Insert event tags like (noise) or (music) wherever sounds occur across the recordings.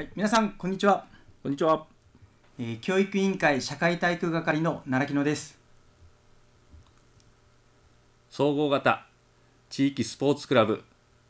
はい、皆さんこんにちは。こんにちは。えー、教育委員会社会体育係の奈良木野です。総合型地域スポーツクラブ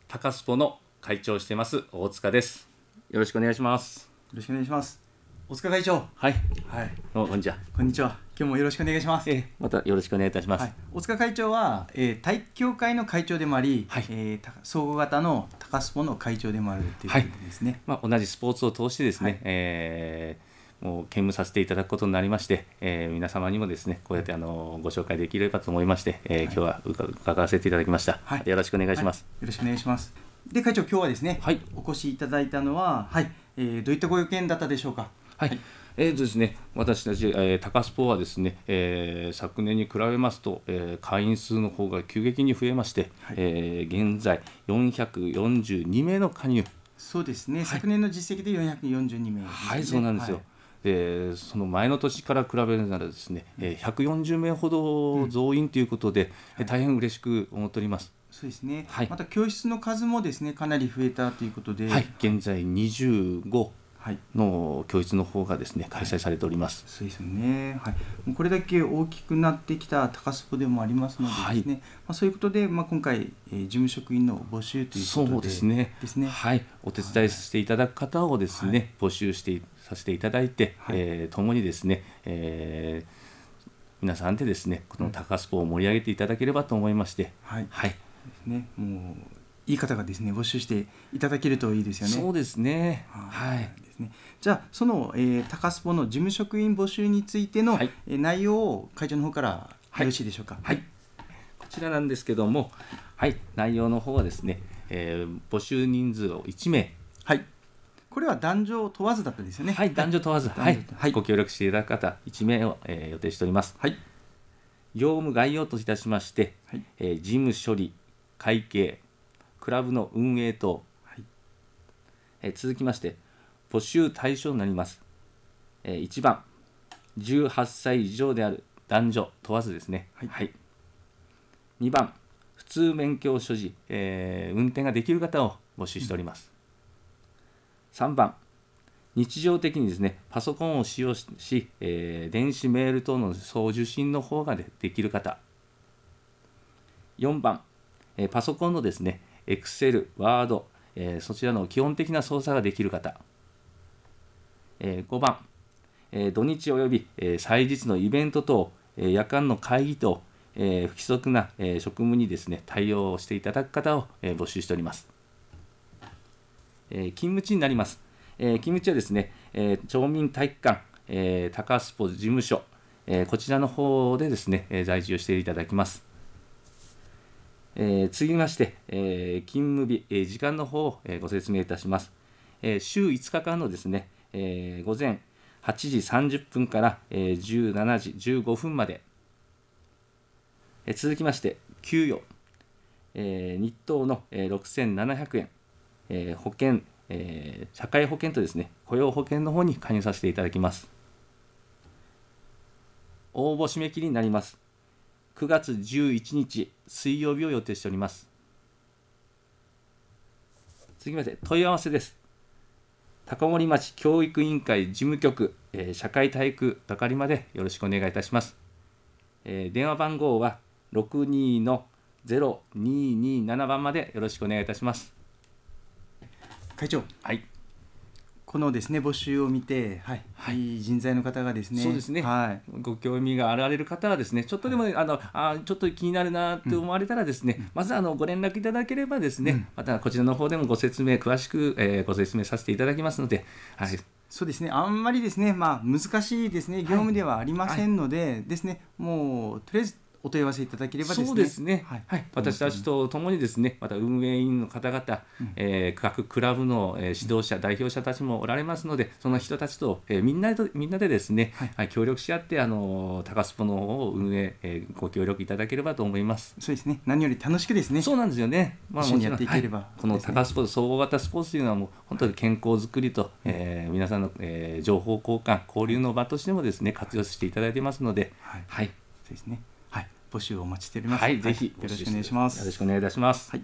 高スポの会長してます大塚です。よろしくお願いします。よろしくお願いします。大塚会長。はい。はい。うこんにちは。こんにちは。今日もよろしくお願いします。えまたよろしくお願いいたします。はい、大塚会長は、えー、体協会の会長でもあり、はい、えー、総合型の高スポの会長でもあるということですね。はい、まあ同じスポーツを通してですね、はい、えー、もう兼務させていただくことになりまして、えー、皆様にもですねこうやってあのご紹介できればと思いまして、えー、今日は伺わせていただきました、はい、よろしくお願いします、よろしくお願いしますで会長今日はですね、はい、お越しいただいたのははい、えー、どういったご用件だったでしょうかはいえーとですね、私たち、えー、タカスポはですね、えー、昨年に比べますと、えー、会員数の方が急激に増えまして、はい、えー、現在442名の加入そうですね、はい、昨年の実績で442名、ね、はいそうなんですよ、はいえー、その前の年から比べるならですね、えー、140名ほど増員ということで、うん、大変嬉しく思っております。そうですね、はい、また教室の数もですねかなり増えたということで、はい、現在25の教室の方がですね開催されております、はい、そうですね、はい、これだけ大きくなってきた高須でもありますのでですね、はい、まあ、そういうことで、まあ、今回、えー、事務職員の募集ということでですねですね、はい、お手伝いさせていただく方をですね、募集してさせていただいて、はい、えー、共にですね、えー皆さんでですねこの高須を盛り上げていただければと思いまして、はい、はい、ですねもういい方がですね募集していただけるといいですよね。そうですね。はい。ですね。じゃあその、えー、高スポの事務職員募集についての、はい、えー、内容を会長の方からよろしいでしょうか。はい、はい、こちらなんですけども、はい、内容の方はですね、えー、募集人数を1名。はい。これは男女問わずだったですよね。はい、男女問わず、はい、はい、ご協力していただく方1名を、えー、予定しております。はい。業務概要といたしまして、はい、えー、事務処理、会計、クラブの運営等、はい、え続きまして募集対象になります、え1番18歳以上である男女問わずですね、はい、はい、2番普通免許を所持、えー、運転ができる方を募集しております、うん、3番日常的にですねパソコンを使用し、えー、電子メール等の送受信の方ができる方4番、えー、パソコンのですね、Excel、Word、えー、そちらの基本的な操作ができる方。えー、5番、えー、土日及び、えー、祭日のイベント等、えー、夜間の会議等、えー、不規則な、えー、職務にですね対応していただく方を、えー、募集しております。えー、勤務地になります。えー、勤務地はですね、えー、町民体育館、えー、高スポ事務所、えー、こちらの方でですね、え在住していただきます。えー、続きまして、えー、勤務日、えー、時間の方を、えご説明いたします。え週5日間のですね、え午前8時30分から、え17時15分まで、え続きまして、給与、え日当の、え6700円、え保険、え社会保険とですね、雇用保険の方に加入させていただきます。応募締め切りになります。9月11日水曜日を予定しております続きまして問い合わせです高森町教育委員会事務局、えー、社会体育係までよろしくお願いいたします、えー、電話番号は62の0227番までよろしくお願いいたします会長はいこのですね募集を見て、はい、はい、いい人材の方がですね、そうですね、はい、ご興味があられる方はですね、ちょっとでも、はい、あのあちょっと気になるなって思われたらですね、うん、まずあのご連絡いただければですね、うん、またこちらの方でもご説明詳しく、えー、ご説明させていただきますので、はい。そうですねあんまりですね、まあ、難しいですね業務ではありませんので、ですねもうとりあえずお問い合わせいただければ、ね、そうですね、はい、私たちとともにですねまた運営員の方々、うん、えー、各クラブの、えー、指導者、うん、代表者たちもおられますのでその人たちと、えー、みんなみんなでですね、はい、協力し合ってあの高スポの方を運営、えー、ご協力いただければと思いますそうですね何より楽しくですねそうなんですよねまあもちろん、はい、この高スポ総合型スポーツというのはもう本当に健康づくりと、はい、えー、皆さんの、えー、情報交換交流の場としてもですね活用していただいてますのではい、はい、そうですね募集お待ちしております。はい、ぜひよろしくお願いします。よろしくお願いいたします。はい。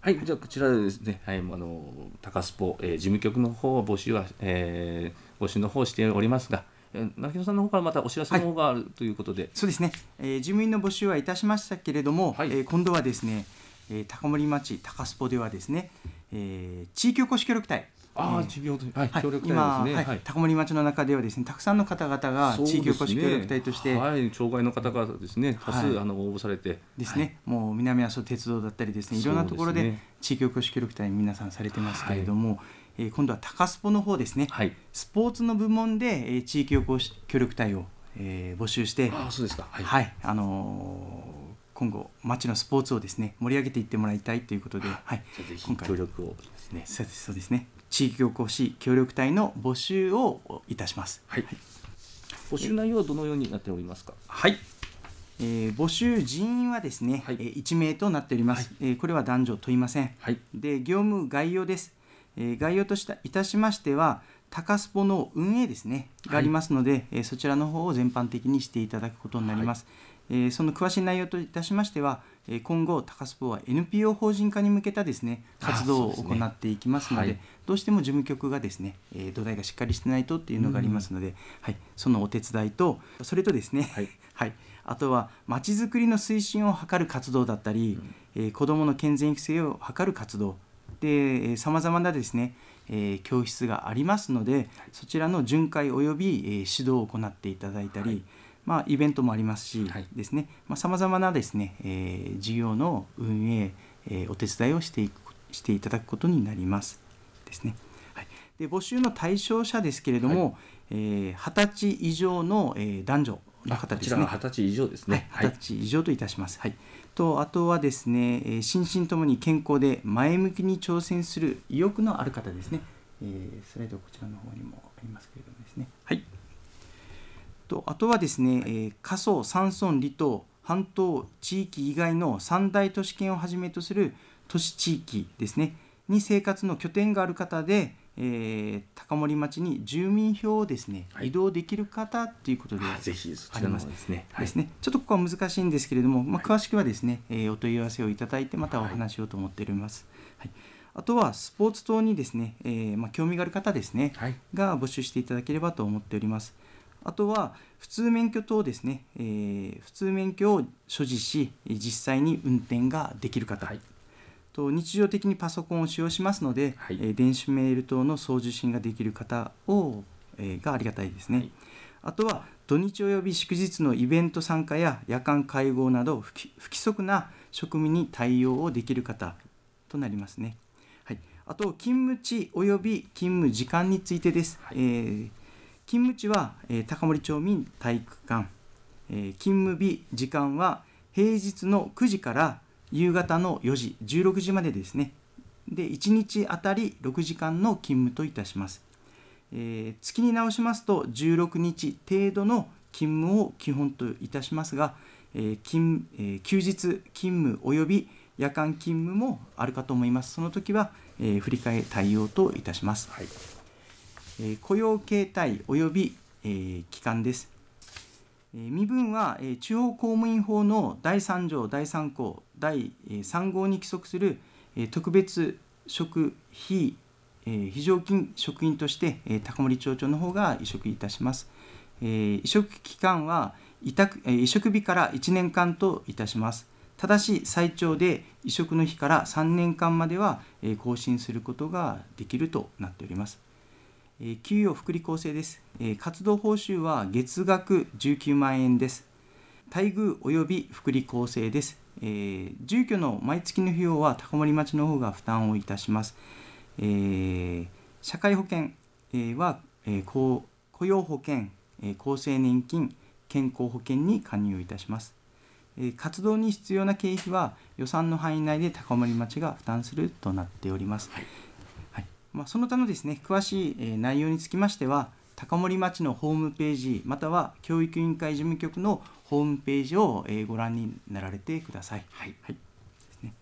はい、じゃこちらですね、はい、あの高スポ、えー、事務局の方は募集は、えー、募集の方しておりますが、え中野さんの方からまたお知らせの方があるということで、そうですね、えー、事務員の募集はいたしましたけれども、はい、えー、今度はですね、えー、高森町高スポではですね、えー、地域おこし協力隊ああ、事業と、はい、協力隊ですね。高森町の中ではですね、たくさんの方々が地域おこし協力隊として、はい、障害の方がですね、多数、あの応募されてですね、もう南阿蘇鉄道だったりですね、いろんなところで地域おこし協力隊皆さんされてますけれども。え今度は高スポの方ですね、はい、スポーツの部門で、え地域おこし協力隊を、え募集してあそうですか、はい、あの今後町のスポーツをですね盛り上げていってもらいたいということで、はい、はい、今回協力をそうですね地域おこし協力隊の募集をいたします。はい、はい、募集内容はどのようになっておりますか。はい。えー、募集人員はですね、はい、えー、1名となっております、はい、えー、これは男女問いません、はい、で業務概要です、え概要としたいたしましては高スポの運営ですねがありますので、えそちらの方を全般的にしていただくことになります、えその詳しい内容といたしましては、え今後、高須坊は NPO 法人化に向けたですね活動を行っていきますので、どうしても事務局がですね、え土台がしっかりしてないとっていうのがありますので、はい、そのお手伝いと、それとですね、はい (laughs) はい、あとはまちづくりの推進を図る活動だったり、うん、え子どもの健全育成を図る活動、さまざまなですね、えー、教室がありますので、そちらの巡回および、えー、指導を行っていただいたり、はいまあ、イベントもありますしですねさまざ、まなですね、えー、事業の運営、えー、お手伝いをしていくしていただくことになりますですね。はい、で募集の対象者ですけれども、はい、えー、20歳以上の、え男女の方ですね。20歳以上ですね。はい、20歳以上といたします。はい、とあとはですね、えー、心身ともに健康で前向きに挑戦する意欲のある方ですね。えー、スライドこちらの方にもありますけれどもですね。はい。とあとはですね、えー、過疎、山村、離島、半島、地域以外の三大都市圏をはじめとする都市地域ですね、に生活の拠点がある方で、えー、高森町に住民票をですね、はい、移動できる方ということであぜひそちらのですねですね、ちょっとここは難しいんですけれども、まあ、詳しくはですね、えー、お問い合わせをいただいてまたお話しようと思っております。はい、はい、あとはスポーツ等にですね、えー、まあ、興味がある方ですね、が募集していただければと思っております。あとは普通免許等ですね、えー、普通免許を所持し実際に運転ができる方、はい、と日常的にパソコンを使用しますので、はい、えー、電子メール等の送受信ができる方を、えー、がありがたいですね、はい、あとは土日および祝日のイベント参加や夜間会合など不規則な職務に対応をできる方となりますね、はい、あと勤務地および勤務時間についてです、はい、えー勤務地は、えー、高森町民体育館、えー、勤務日時間は平日の9時から夕方の4時16時までですねで1日あたり6時間の勤務といたします、えー、月に直しますと16日程度の勤務を基本といたしますが、え勤え休日勤務および夜間勤務もあるかと思いますその時は、え振り替え対応といたします、はいえ雇用形態及び、え機関です。え身分は、え地方公務員法の第3条第3項第3号に規則する、え特別職非、え非常勤職員として、え高森町長の方が移植いたします。え移植期間は委託、え移植日から1年間といたします。ただし最長で移植の日から3年間までは更新することができるとなっております。え給与福利厚生です、え活動報酬は月額19万円です。待遇及び福利厚生です、え住居の毎月の費用は高森町の方が負担をいたします。え社会保険、は、え雇用保険、え厚生年金、健康保険に加入いたします。活動に必要な経費は予算の範囲内で高森町が負担するとなっております。はいまあ、その他のですね詳しい内容につきましては高森町のホームページまたは教育委員会事務局のホームページをご覧になられてください。はい、はいね、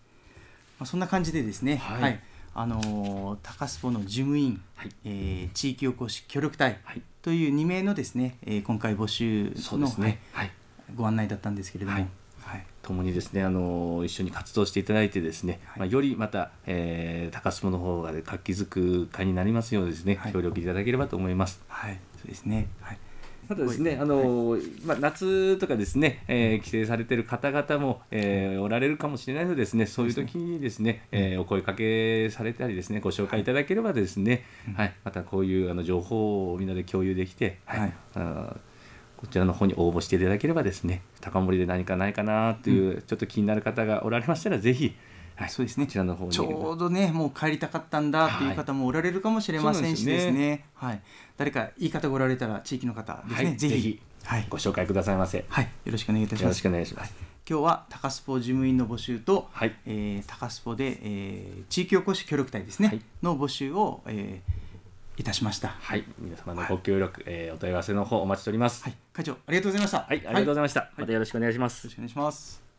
まあ、そんな感じでですね、はい、はい、あのー、高須ポの事務員、はい、えー、地域おこし協力隊という2名のですね、えー、今回募集の、ね、はい、ご案内だったんですけれども、はい共にですねあの一緒に活動していただいてですね、はい、まあ、よりまた、えー、高須の方が活気づく会になりますようですね、はい、協力いただければと思います。はい、そうですね。はい。またですね、あの、はい、まあ、夏とかですね、えー、帰省されてる方々も、えー、おられるかもしれないのでですね、そういう時にですね、えー、お声かけされたりですね、ご紹介いただければですね、はい、はい、またこういうあの情報をみんなで共有できて、はい、こちらの方に応募していただければですね高森で何かないかなという、ちょっと気になる方がおられましたらぜひはい、そうですね。こちらの方に。ちょうどね、もう帰りたかったんだっていう方もおられるかもしれませんしですね。はい、誰かいい方がおられたら地域の方ですね。はい、ぜひご紹介くださいませ。はい、よろしくお願いいたします。ますはい、今日は高スポ事務員の募集と、はい、えー、高スポで、えー、地域おこし協力隊ですね、の募集を、えーいたしましたはい皆様のご協力、はい、えー、お問い合わせの方お待ちしております、はい、会長ありがとうございましたはいありがとうございました、はい、またよろしくお願いします、よろしくお願いします